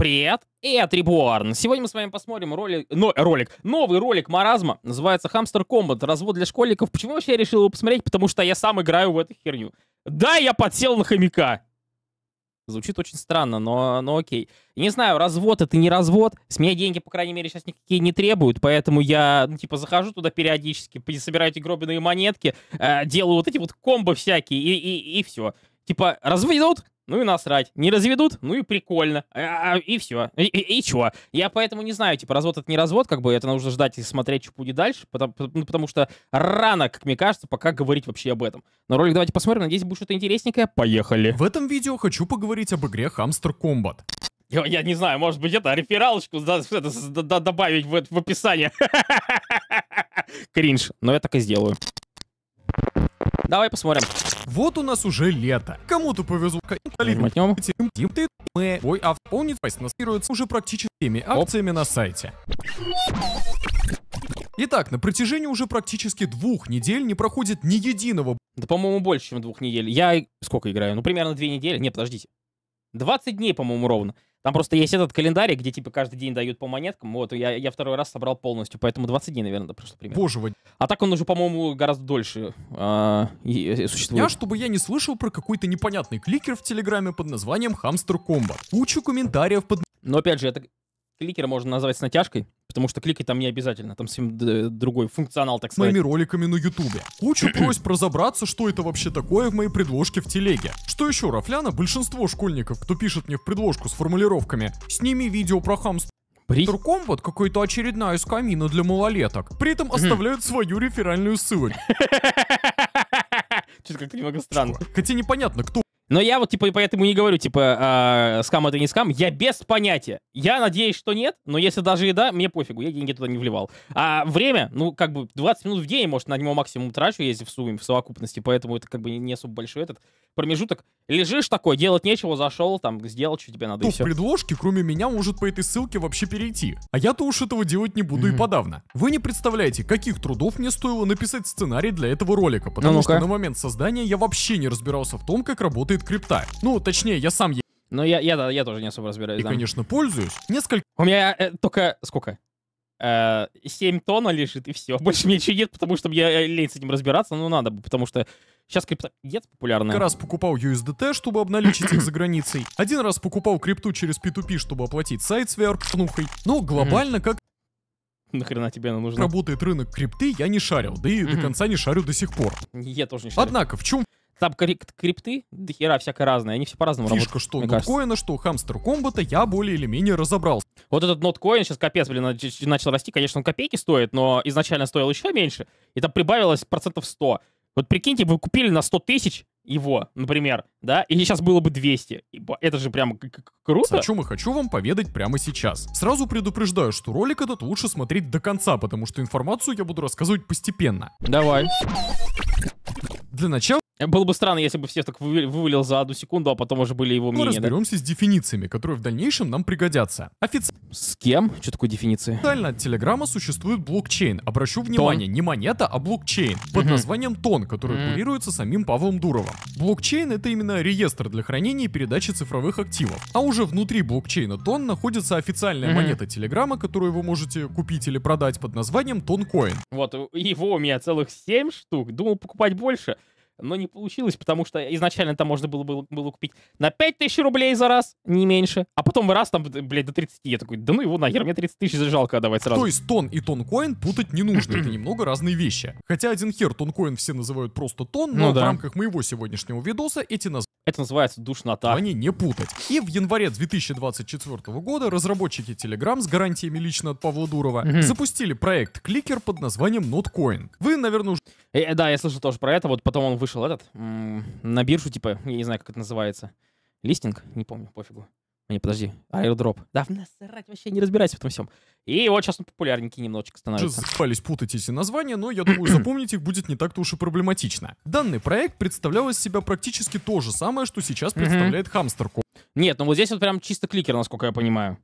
Привет, это Реборн. Сегодня мы с вами посмотрим ролик, но, ролик, новый ролик Маразма, называется «Хамстер Комбат. Развод для школьников». Почему вообще я решил его посмотреть? Потому что я сам играю в эту херню. Да, я подсел на хомяка. Звучит очень странно, но, но окей. Не знаю, развод это не развод. С меня деньги, по крайней мере, сейчас никакие не требуют, поэтому я, ну, типа, захожу туда периодически, собираю эти гробиные монетки, э, делаю вот эти вот комбо всякие, и, и, и все. Типа, развод? ну и насрать. Не разведут, ну и прикольно. А, а, и все. И, и, чего? Я поэтому не знаю, типа, развод это не развод, как бы это нужно ждать и смотреть, что будет дальше, ну, потому, что рано, как мне кажется, пока говорить вообще об этом. Но ролик давайте посмотрим, надеюсь, будет что-то интересненькое. Поехали. В этом видео хочу поговорить об игре Hamster Combat. Я, я не знаю, может быть, это рефералочку да, это, да, добавить в, в описание. Кринж, но я так и сделаю. Давай посмотрим. Вот у нас уже лето. Кому-то повезло. Мотнем. Тим, ты, мы, а помнит, маскируется уже практически всеми акциями на сайте. Итак, на протяжении уже практически двух недель не проходит ни единого... Да, по-моему, больше, чем двух недель. Я сколько играю? Ну, примерно две недели. Не, подождите. 20 дней, по-моему, ровно. Там просто есть этот календарь, где типа каждый день дают по монеткам. Вот, я, я второй раз собрал полностью, поэтому 20 дней, наверное, прошло примерно. Боже мой. А так он уже, по-моему, гораздо дольше э, существует. Я, чтобы я не слышал про какой-то непонятный кликер в Телеграме под названием «Хамстер Комбо». Кучу комментариев под... Но опять же, это кликер можно назвать с натяжкой, потому что кликать там не обязательно, там совсем другой функционал, так сказать. Моими роликами на ютубе. Кучу просьб разобраться, что это вообще такое в моей предложке в телеге. Что еще, Рафляна, большинство школьников, кто пишет мне в предложку с формулировками «Сними видео про хамство». Брить? вот какой-то очередная из камина для малолеток. При этом оставляют свою реферальную ссылку. Чуть как-то немного странно. Хотя непонятно, кто но я вот, типа, и поэтому не говорю, типа, э, скам это не скам. Я без понятия. Я надеюсь, что нет, но если даже и да, мне пофигу, я деньги туда не вливал. А время, ну, как бы 20 минут в день, может, на него максимум трачу, если в сумме, в совокупности, поэтому это как бы не особо большой этот промежуток. Лежишь такой, делать нечего, зашел, там, сделал, что тебе надо, Кто и ну, все. предложки, кроме меня, может по этой ссылке вообще перейти. А я-то уж этого делать не буду mm-hmm. и подавно. Вы не представляете, каких трудов мне стоило написать сценарий для этого ролика, потому ну что на момент создания я вообще не разбирался в том, как работает работает крипта. Ну, точнее, я сам Но Ну, я, я, я тоже не особо разбираюсь. И, да. конечно, пользуюсь. Несколько... У меня э, только... Сколько? Э, 7 тонн лежит, и все. Больше мне ничего нет, потому что мне э, лень с этим разбираться. Ну, надо, потому что Сейчас крипта нет популярная. Как раз покупал USDT, чтобы обналичить их за границей. Один раз покупал крипту через P2P, чтобы оплатить сайт с VR-пшнухой. Но глобально как... Нахрена тебе она нужна? Работает рынок крипты, я не шарил, да и до конца не шарю до сих пор. Я тоже не шарю. Однако, в чем там крипты, до хера всякое разное, они все по-разному работают. Фишка что, ноткоина, что хамстер комбата, я более или менее разобрался. Вот этот ноткоин сейчас капец, блин, начал расти, конечно, он копейки стоит, но изначально стоил еще меньше, и там прибавилось процентов 100. Вот прикиньте, вы купили на 100 тысяч его, например, да, и сейчас было бы 200. Это же прям круто. О чем и хочу вам поведать прямо сейчас. Сразу предупреждаю, что ролик этот лучше смотреть до конца, потому что информацию я буду рассказывать постепенно. Давай. Для начала было бы странно, если бы всех так вывалил за одну секунду, а потом уже были его ну, мнения. Мы разберемся да? с дефинициями, которые в дальнейшем нам пригодятся. Офици... С кем? Что такое дефиниции? Официально от Телеграма существует блокчейн. Обращу внимание, тон? не монета, а блокчейн под названием ТОН, который угу. самим Павлом Дуровым. Блокчейн — это именно реестр для хранения и передачи цифровых активов. А уже внутри блокчейна ТОН находится официальная монета Телеграма, которую вы можете купить или продать под названием ТОНКОИН. Вот, его у меня целых 7 штук. Думал покупать больше но не получилось, потому что изначально там можно было, было, было купить на 5000 рублей за раз, не меньше, а потом раз там, блядь, до 30. Я такой, да ну его нахер, мне 30 тысяч жалко давать сразу. То есть тон и тонкоин путать не нужно, это немного разные вещи. Хотя один хер тонкоин все называют просто тон, ну но ну, да. в рамках моего сегодняшнего видоса эти названия... Это называется душнота. Они не путать. И в январе 2024 года разработчики Telegram с гарантиями лично от Павла Дурова угу. запустили проект Кликер под названием NotCoin. Вы, наверное, уже... Э, э, да, я слышал тоже про это, вот потом он вышел вышел этот на биржу, типа, я не знаю, как это называется. Листинг? Не помню, пофигу. Не, подожди, аирдроп. Да насрать, вообще не разбирайся в этом всем. И вот сейчас он популярненький немножечко становится. спались путать эти названия, но я думаю, запомнить их будет не так-то уж и проблематично. Данный проект представлял из себя практически то же самое, что сейчас представляет Хамстерку. Нет, ну вот здесь вот прям чисто кликер, насколько я понимаю.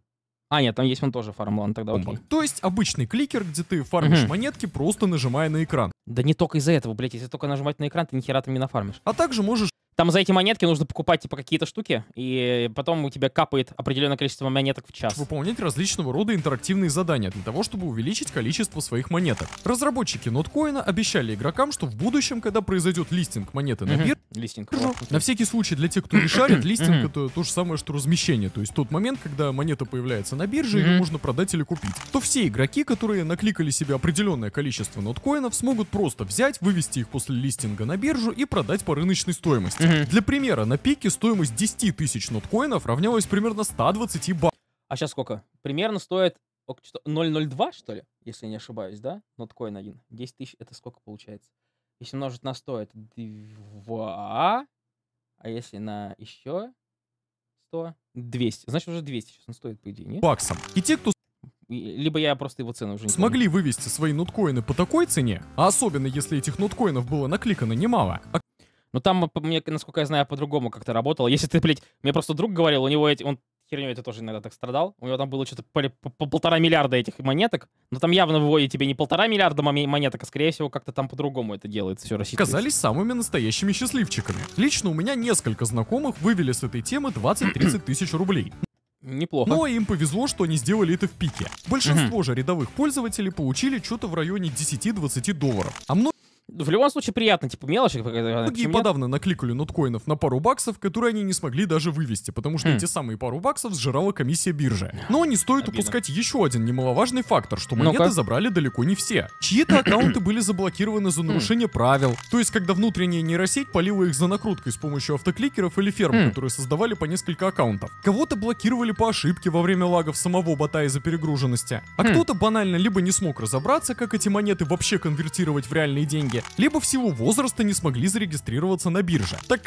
А, нет, там есть вон тоже фармлан, тогда окей. То есть обычный кликер, где ты фармишь угу. монетки, просто нажимая на экран. Да не только из-за этого, блядь, если только нажимать на экран, ты нихера там не нафармишь. А также можешь там за эти монетки нужно покупать типа какие-то штуки, и потом у тебя капает определенное количество монеток в час. Выполнять различного рода интерактивные задания для того, чтобы увеличить количество своих монеток. Разработчики ноткоина обещали игрокам, что в будущем, когда произойдет листинг монеты на бирже, листинг. на всякий случай для тех, кто не шарит, листинг это то же самое, что размещение, то есть тот момент, когда монета появляется на бирже, ее можно продать или купить. То все игроки, которые накликали себе определенное количество ноткоинов, смогут просто взять, вывести их после листинга на биржу и продать по рыночной стоимости. Угу. Для примера, на пике стоимость 10 тысяч ноткоинов равнялась примерно 120 баксов. А сейчас сколько? Примерно стоит 0,02, что ли, если я не ошибаюсь, да? Ноткоин один. 10 тысяч, это сколько получается? Если умножить на 100, это 2. А если на еще 100? 200. Значит, уже 200 сейчас он стоит, по идее, нет? Баксом. И те, кто либо я просто его цену уже не Смогли вывести свои ноткоины по такой цене, а особенно если этих ноткоинов было накликано немало, а ну там, мне, насколько я знаю, по-другому как-то работало. Если ты, блядь, мне просто друг говорил, у него эти, он херню это тоже иногда так страдал. У него там было что-то по, по, по полтора миллиарда этих монеток. Но там явно выводит тебе не полтора миллиарда монеток, а скорее всего как-то там по-другому это делается все рассчитывается. Казались самыми настоящими счастливчиками. Лично у меня несколько знакомых вывели с этой темы 20-30 тысяч рублей. Неплохо. Но им повезло, что они сделали это в пике. Большинство же рядовых пользователей получили что-то в районе 10-20 долларов. А многие в любом случае приятно, типа мелочи. Многие подавно накликали ноткоинов на пару баксов, которые они не смогли даже вывести, потому что хм. эти самые пару баксов сжирала комиссия биржи. Но не стоит Обидно. упускать еще один немаловажный фактор, что монеты ну забрали далеко не все. Чьи-то аккаунты были заблокированы за хм. нарушение правил, то есть когда внутренняя нейросеть полила их за накруткой с помощью автокликеров или ферм, хм. которые создавали по несколько аккаунтов. Кого-то блокировали по ошибке во время лагов самого бота из-за перегруженности, а хм. кто-то банально либо не смог разобраться, как эти монеты вообще конвертировать в реальные деньги, деньги, либо в силу возраста не смогли зарегистрироваться на бирже. Так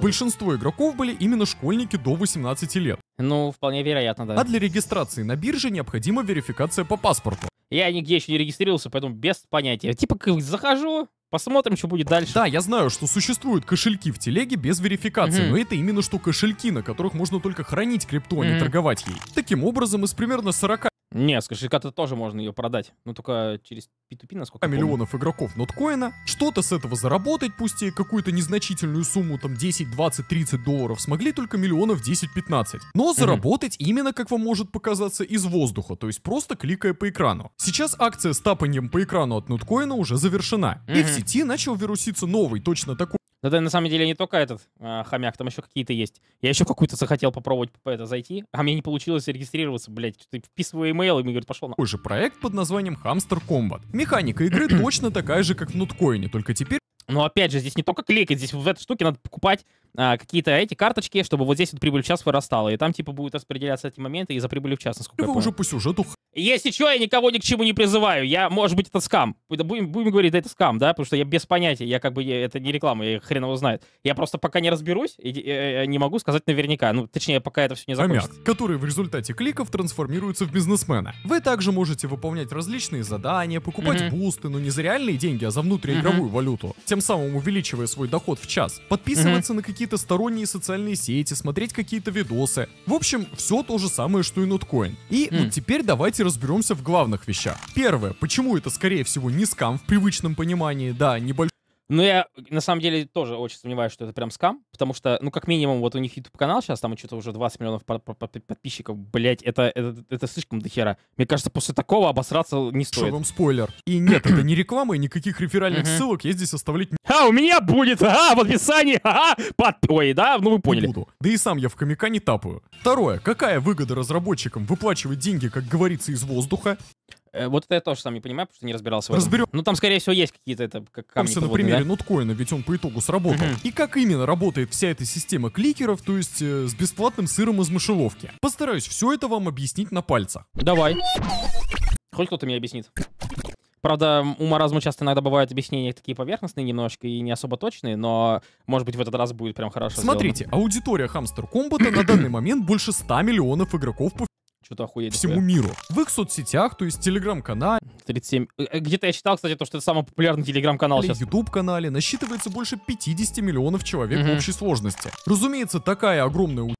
Большинство игроков были именно школьники до 18 лет. Ну, вполне вероятно, да. А для регистрации на бирже необходима верификация по паспорту. Я нигде еще не регистрировался, поэтому без понятия. Типа, захожу, Посмотрим, что будет дальше. Да, я знаю, что существуют кошельки в телеге без верификации, mm-hmm. но это именно что кошельки, на которых можно только хранить крипту, а mm-hmm. не торговать ей. Таким образом, из примерно 40 не, с кошелька-то тоже можно ее продать. Но ну, только через P2P, насколько а миллионов игроков ноткоина. Что-то с этого заработать, пусть и какую-то незначительную сумму, там 10, 20, 30 долларов, смогли только миллионов 10-15. Но заработать угу. именно, как вам может показаться, из воздуха, то есть просто кликая по экрану. Сейчас акция с тапанием по экрану от ноткоина уже завершена. Угу. И в сети начал вируситься новый, точно такой да, да, на самом деле не только этот э, хомяк, там еще какие-то есть. Я еще какую-то захотел попробовать это зайти, а мне не получилось регистрироваться, блядь. Ты вписываю имейл, и мне говорят, пошел на... Такой же проект под названием Hamster Combat. Механика игры точно такая же, как в Нуткоине, только теперь но опять же, здесь не только кликать, здесь в этой штуке надо покупать а, какие-то эти карточки, чтобы вот здесь вот прибыль в час вырастала. И там типа будет распределяться эти моменты и за прибыли в час, насколько Вы я помню. уже по сюжету. Если что, я никого ни к чему не призываю. Я, может быть, это скам. Будем, будем говорить, да это скам, да, потому что я без понятия, я как бы, я, это не реклама, я хрен его знает. Я просто пока не разберусь, и, и, и, э, не могу сказать наверняка. Ну, точнее, пока это все не закончится. Хомяк, который в результате кликов трансформируется в бизнесмена. Вы также можете выполнять различные задания, покупать mm-hmm. бусты, но не за реальные деньги, а за внутриигровую mm-hmm. валюту тем самым увеличивая свой доход в час, подписываться угу. на какие-то сторонние социальные сети, смотреть какие-то видосы. В общем, все то же самое, что и ноткоин. И mm. вот теперь давайте разберемся в главных вещах. Первое, почему это скорее всего не скам в привычном понимании, да, небольшой ну, я на самом деле тоже очень сомневаюсь, что это прям скам, потому что, ну, как минимум, вот у них YouTube-канал сейчас, там что-то уже 20 миллионов подписчиков, блять, это, это, это слишком дохера. Мне кажется, после такого обосраться не стоит. Что вам спойлер? И нет, это не реклама, и никаких реферальных ссылок я здесь оставлять не... А, у меня будет, а в описании, а под... Ой, да, ну вы поняли. Не буду. Да и сам я в хомяка не тапаю. Второе, какая выгода разработчикам выплачивать деньги, как говорится, из воздуха? Э, вот это я тоже сам не понимаю, потому что не разбирался Разберем. Ну, там, скорее всего, есть какие-то это как камни подводные, на примере да? ноткоина, ведь он по итогу сработал. И как именно работает вся эта система кликеров, то есть э, с бесплатным сыром из мышеловки? Постараюсь все это вам объяснить на пальцах. Давай. Хоть кто-то мне объяснит. Правда, у маразма часто иногда бывают объяснения такие поверхностные немножко и не особо точные, но, может быть, в этот раз будет прям хорошо Смотрите, сделано. аудитория Хамстер Комбата на данный момент больше 100 миллионов игроков по что-то охуеть. Всему миру. В их соцсетях, то есть телеграм-канале. 37. Э, э, где-то я читал, кстати, то, что это самый популярный телеграм-канал сейчас. YouTube-канале насчитывается больше 50 миллионов человек угу. в общей сложности. Разумеется, такая огромная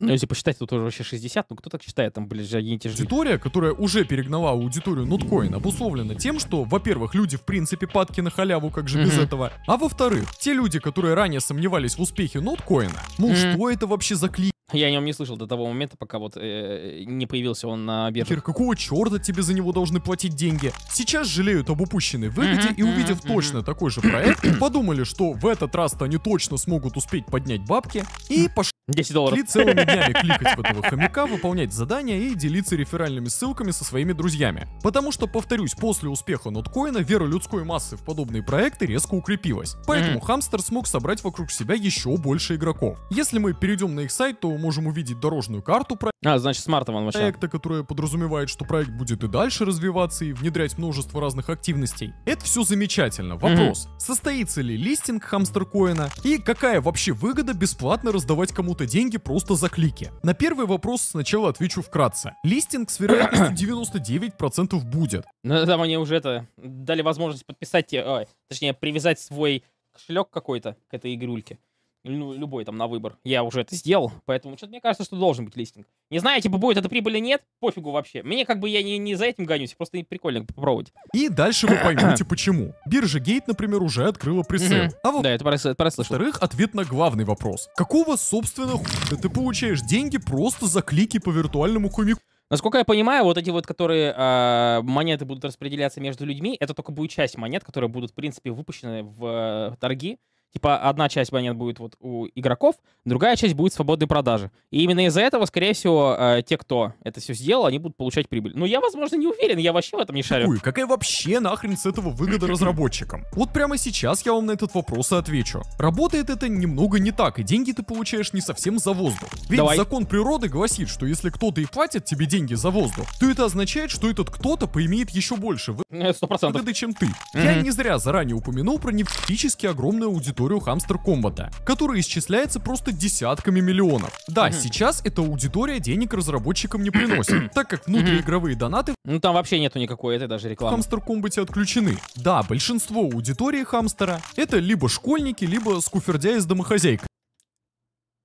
ну, если посчитать, то тоже вообще 60, ну кто так считает, там, блин, же одни и те же... Аудитория, которая уже перегнала аудиторию ноткоин, обусловлена тем, что, во-первых, люди в принципе падки на халяву, как же mm-hmm. без этого, а во-вторых, те люди, которые ранее сомневались в успехе ноткоина, ну, мол, mm-hmm. что это вообще за клип? Я о нем не слышал до того момента, пока вот э, не появился он на бирже. Кир, какого черта тебе за него должны платить деньги? Сейчас жалеют об упущенной выгоде и увидев точно такой же проект, подумали, что в этот раз-то они точно смогут успеть поднять бабки и пошли 10 долларов. целыми днями кликать в этого хомяка, выполнять задания и делиться реферальными ссылками со своими друзьями. Потому что, повторюсь, после успеха ноткоина вера людской массы в подобные проекты резко укрепилась. Поэтому хамстер смог собрать вокруг себя еще больше игроков. Если мы перейдем на их сайт, то можем увидеть дорожную карту проекта. А, значит, смартован вообще. Проекта, которая подразумевает, что проект будет и дальше развиваться и внедрять множество разных активностей. Это все замечательно. Вопрос, mm-hmm. состоится ли листинг хамстеркоина и какая вообще выгода бесплатно раздавать кому-то деньги просто за клики? На первый вопрос сначала отвечу вкратце. Листинг с вероятностью 99% будет. Ну, там они уже это дали возможность подписать, э, ой, точнее, привязать свой кошелек какой-то к этой игрульке ну, любой там на выбор. Я уже это сделал, поэтому что-то мне кажется, что должен быть листинг. Не знаю, типа, будет это прибыль или нет, пофигу вообще. Мне как бы я не, не за этим гонюсь, просто прикольно попробовать. И дальше вы поймете почему. Биржа Гейт, например, уже открыла пресейл. а вот, да, это прослышал. Во-вторых, ответ на главный вопрос. Какого, собственно, хуя ты получаешь деньги просто за клики по виртуальному комику? Насколько я понимаю, вот эти вот, которые э, монеты будут распределяться между людьми, это только будет часть монет, которые будут, в принципе, выпущены в э, торги. Типа одна часть монет будет вот у игроков, другая часть будет свободной продажи. И именно из-за этого, скорее всего, э, те, кто это все сделал, они будут получать прибыль. Но ну, я, возможно, не уверен, я вообще в этом не шарю. Ой, какая вообще нахрен с этого выгода разработчикам? Вот прямо сейчас я вам на этот вопрос и отвечу. Работает это немного не так, и деньги ты получаешь не совсем за воздух. Ведь Давай. закон природы гласит, что если кто-то и платит тебе деньги за воздух, то это означает, что этот кто-то поимеет еще больше э, выгоды, чем ты. Угу. Я не зря заранее упомянул про нефтически огромную аудиторию аудиторию Хамстер Комбата, которая исчисляется просто десятками миллионов. Да, сейчас эта аудитория денег разработчикам не приносит, так как внутриигровые донаты... Ну там вообще нету никакой этой даже рекламы. В Хамстер Комбате отключены. Да, большинство аудитории Хамстера это либо школьники, либо скуфердя из домохозяйка.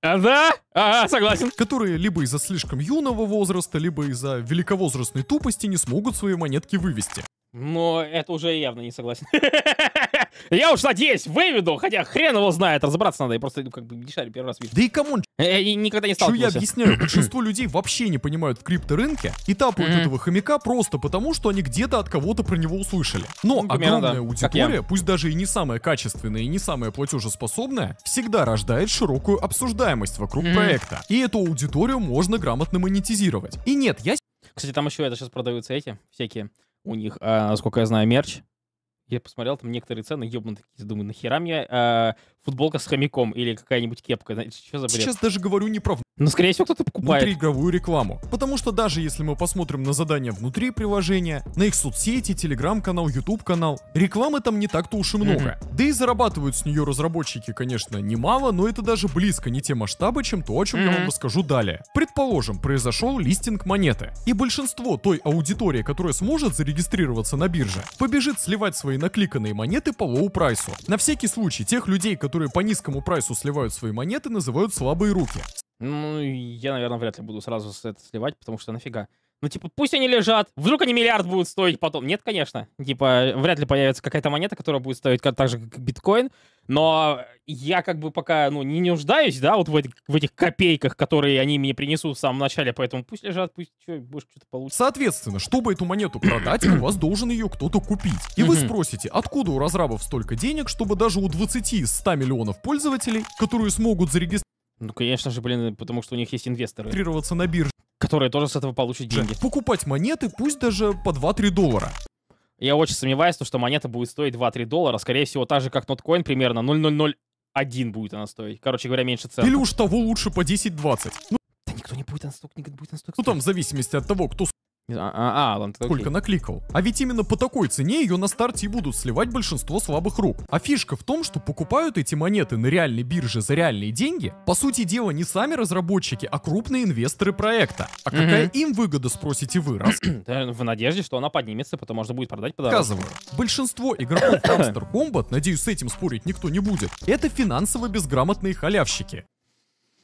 А, да? Ага, согласен. Которые либо из-за слишком юного возраста, либо из-за великовозрастной тупости не смогут свои монетки вывести. Но это уже явно не согласен. Я уж надеюсь, выведу, хотя хрен его знает, разобраться надо. Я просто ну, как бы не шарю, первый раз вижу. Да и кому? Э, я никогда не сталкивался. Что я объясняю, большинство людей вообще не понимают в крипторынке и тапают этого хомяка просто потому, что они где-то от кого-то про него услышали. Но ну, огромная аудитория, пусть даже и не самая качественная, и не самая платежеспособная, всегда рождает широкую обсуждаемость вокруг проекта. И эту аудиторию можно грамотно монетизировать. И нет, я... Кстати, там еще это сейчас продаются эти всякие у них, а, насколько я знаю, мерч. Я посмотрел там некоторые цены, ебаные такие, думаю, нахера мне э, футболка с хомяком или какая-нибудь кепка, знаете, что за бред? Сейчас даже говорю неправду. Ну, но, скорее всего, кто-то покупает. Внутриигровую рекламу. Потому что даже если мы посмотрим на задания внутри приложения, на их соцсети, телеграм-канал, YouTube-канал, рекламы там не так-то уж и много. Mm-hmm. Да и зарабатывают с нее разработчики, конечно, немало, но это даже близко не те масштабы, чем то, о чем mm-hmm. я вам расскажу далее. Предположим, произошел листинг монеты. И большинство той аудитории, которая сможет зарегистрироваться на бирже, побежит сливать свои накликанные монеты по лоу-прайсу. На всякий случай, тех людей, которые по низкому прайсу сливают свои монеты, называют слабые руки. Ну, я, наверное, вряд ли буду сразу это сливать, потому что нафига. Ну, типа, пусть они лежат, вдруг они миллиард будут стоить потом. Нет, конечно. Типа, вряд ли появится какая-то монета, которая будет стоить так же, как биткоин. Но я как бы пока, ну, не нуждаюсь, да, вот в этих, в этих копейках, которые они мне принесут в самом начале, поэтому пусть лежат, пусть что, больше что-то получится. Соответственно, чтобы эту монету продать, у вас должен ее кто-то купить. И вы спросите, откуда у разрабов столько денег, чтобы даже у 20 из 100 миллионов пользователей, которые смогут зарегистрироваться ну, конечно же, блин, потому что у них есть инвесторы. на бирже которые тоже с этого получат деньги. Покупать монеты, пусть даже по 2-3 доллара. Я очень сомневаюсь, что монета будет стоить 2-3 доллара. Скорее всего, так же, как ноткоин, примерно 0,001 ну, будет она стоить. Короче говоря, меньше цены. Или уж того лучше по 10-20. Ну, да никто не будет она столько, не будет она столько. Ну там, в зависимости от того, кто а, а, ладно, тогда Сколько окей. накликал. А ведь именно по такой цене ее на старте и будут сливать большинство слабых рук. А фишка в том, что покупают эти монеты на реальной бирже за реальные деньги, по сути дела, не сами разработчики, а крупные инвесторы проекта. А какая угу. им выгода, спросите вы, раз? В надежде, что она поднимется, потом можно будет продать подороже. Сказываю, большинство игроков Hamster Combat, надеюсь, с этим спорить никто не будет, это финансово безграмотные халявщики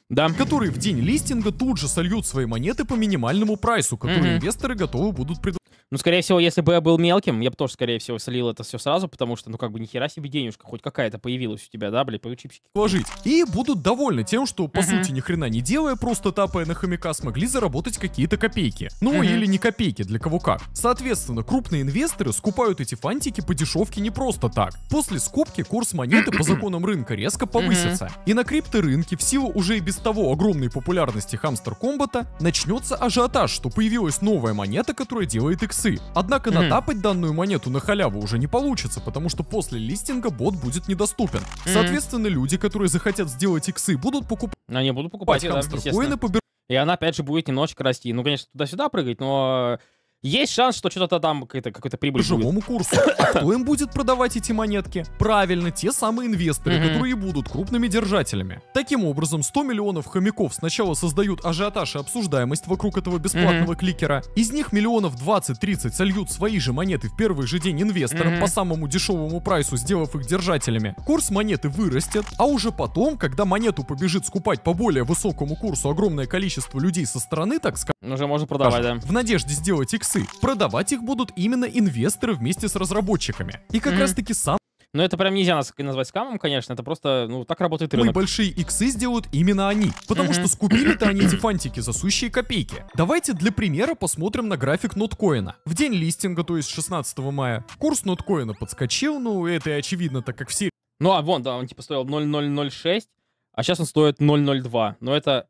да. которые в день листинга тут же сольют свои монеты по минимальному прайсу, который mm-hmm. инвесторы готовы будут предложить. Ну, скорее всего, если бы я был мелким, я бы тоже, скорее всего, слил это все сразу, потому что, ну, как бы, нихера себе денежка, хоть какая-то появилась у тебя, да, блин, чипчики. Вложить. И будут довольны тем, что, по uh -huh. сути, ни хрена не делая, просто тапая на хомяка, смогли заработать какие-то копейки. Ну, uh -huh. или не копейки, для кого как. Соответственно, крупные инвесторы скупают эти фантики по дешевке не просто так. После скупки курс монеты по законам рынка резко повысится. Uh -huh. И на крипторынке, в силу уже и без того огромной популярности хамстер-комбата, начнется ажиотаж, что появилась новая монета, которая делает их иксы. Однако mm-hmm. натапать данную монету на халяву уже не получится, потому что после листинга бот будет недоступен. Mm-hmm. Соответственно, люди, которые захотят сделать иксы, будут покупать... Они будут покупать, да, коины по И она опять же будет немножечко расти. Ну, конечно, туда-сюда прыгать, но есть шанс, что что-то там какая-то какая прибыль По живому будет. курсу. кто им будет продавать эти монетки? Правильно, те самые инвесторы, mm-hmm. которые будут крупными держателями. Таким образом, 100 миллионов хомяков сначала создают ажиотаж и обсуждаемость вокруг этого бесплатного mm-hmm. кликера. Из них миллионов 20-30 сольют свои же монеты в первый же день инвесторам mm-hmm. по самому дешевому прайсу, сделав их держателями. Курс монеты вырастет, а уже потом, когда монету побежит скупать по более высокому курсу огромное количество людей со стороны, так сказать, уже можно продавать, да. В надежде сделать X иксы. Продавать их будут именно инвесторы вместе с разработчиками. И как mm-hmm. раз таки сам но ну, это прям нельзя нас назвать скамом, конечно, это просто, ну, так работает рынок. Ну большие иксы сделают именно они, потому uh -huh. что скупили-то они эти фантики за сущие копейки. Давайте для примера посмотрим на график ноткоина. В день листинга, то есть 16 мая, курс ноткоина подскочил, ну, это и очевидно, так как все... Ну, а вон, да, он типа стоил 0,006, а сейчас он стоит 0,02, но это...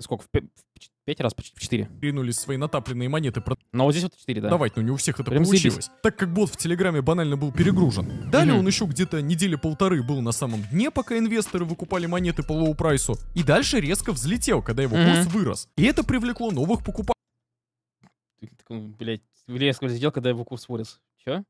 Сколько? В, Пять раз почти в четыре. Ринулись свои натапленные монеты. Про... Но вот здесь вот четыре, да. Давайте, ну не у всех это Прям получилось. Заебись. Так как бот в Телеграме банально был перегружен. Далее mm-hmm. он еще где-то недели полторы был на самом дне, пока инвесторы выкупали монеты по лоу-прайсу. И дальше резко взлетел, когда его mm-hmm. курс вырос. И это привлекло новых покупателей. Блять, резко взлетел, когда его курс вырос. Че?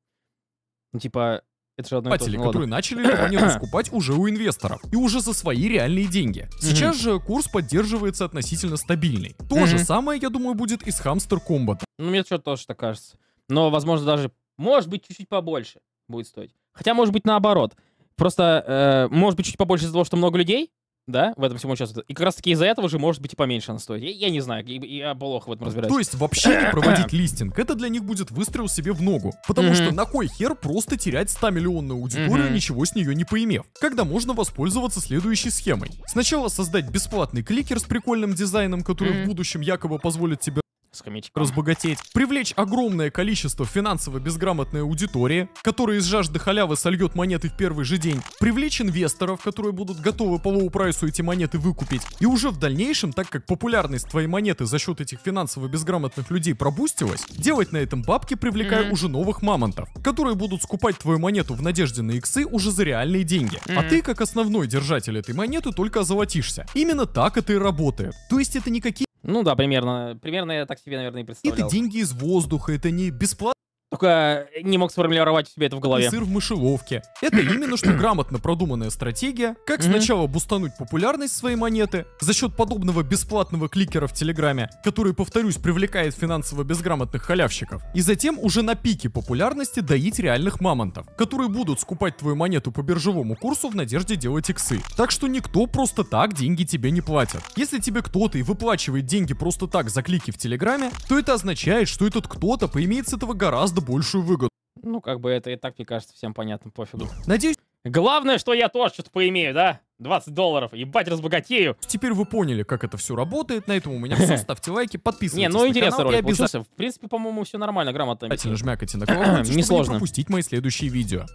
Ну типа, это же одно Покупатели, ну которые начали эту монету скупать уже у инвесторов. И уже за свои реальные деньги. Сейчас же курс поддерживается относительно стабильный. То же самое, я думаю, будет и с Хамстер Комбат. Ну, мне что-то тоже так кажется. Но, возможно, даже, может быть, чуть-чуть побольше будет стоить. Хотя, может быть, наоборот. Просто, э, может быть, чуть побольше из-за того, что много людей, да, в этом всем участвует. И как раз таки из-за этого же может быть и поменьше она стоит. Я, я не знаю, я плохо в этом разбираюсь. То есть вообще не проводить листинг, это для них будет выстрел себе в ногу. Потому mm-hmm. что на кой хер просто терять 100-миллионную аудиторию, mm-hmm. ничего с нее не поимев? Когда можно воспользоваться следующей схемой. Сначала создать бесплатный кликер с прикольным дизайном, который mm-hmm. в будущем якобы позволит тебе с хомячком. Разбогатеть. Привлечь огромное количество финансово безграмотной аудитории, которая из жажды халявы сольет монеты в первый же день. Привлечь инвесторов, которые будут готовы по лоу-прайсу эти монеты выкупить. И уже в дальнейшем, так как популярность твоей монеты за счет этих финансово безграмотных людей пробустилась, делать на этом бабки, привлекая mm-hmm. уже новых мамонтов, которые будут скупать твою монету в надежде на иксы уже за реальные деньги. Mm-hmm. А ты, как основной держатель этой монеты, только озолотишься. Именно так это и работает. То есть это не какие ну да, примерно. Примерно я так себе, наверное, и представлял. Это деньги из воздуха, это не бесплатно только не мог сформулировать у это в голове. И сыр в мышеловке. Это именно что грамотно продуманная стратегия, как сначала бустануть популярность своей монеты за счет подобного бесплатного кликера в Телеграме, который, повторюсь, привлекает финансово безграмотных халявщиков, и затем уже на пике популярности доить реальных мамонтов, которые будут скупать твою монету по биржевому курсу в надежде делать иксы. Так что никто просто так деньги тебе не платит. Если тебе кто-то и выплачивает деньги просто так за клики в Телеграме, то это означает, что этот кто-то поимеет с этого гораздо большую выгоду. Ну, как бы это и так, мне кажется, всем понятно, пофигу. Надеюсь... Главное, что я тоже что-то поимею, да? 20 долларов, ебать, разбогатею. Теперь вы поняли, как это все работает. На этом у меня все. Ставьте лайки, подписывайтесь Не, ну интересно, ролик обязательно... получился. В принципе, по-моему, все нормально, грамотно. Обязательно жмякайте на колокольчик, чтобы сложно. не пропустить мои следующие видео.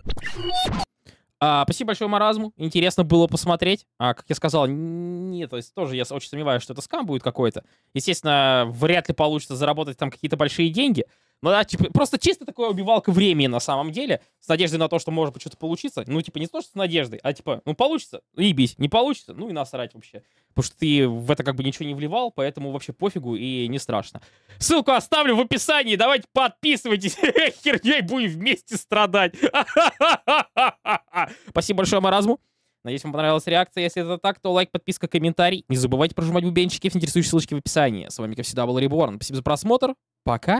А, спасибо большое Маразму. Интересно было посмотреть. А, как я сказал, нет, то есть тоже я очень сомневаюсь, что это скам будет какой-то. Естественно, вряд ли получится заработать там какие-то большие деньги. Ну, да, типа, просто чисто такое убивалка времени на самом деле, с надеждой на то, что может быть что-то получиться Ну, типа, не то, что с надеждой, а типа, ну, получится, ебись, не получится, ну и насрать вообще. Потому что ты в это как бы ничего не вливал, поэтому вообще пофигу и не страшно. Ссылку оставлю в описании, давайте подписывайтесь, херней будем вместе страдать. Спасибо большое, Маразму. Надеюсь, вам понравилась реакция. Если это так, то лайк, подписка, комментарий. Не забывайте прожимать бубенчики в интересующие ссылочки в описании. С вами, как всегда, был Реборн. Спасибо за просмотр. Пока.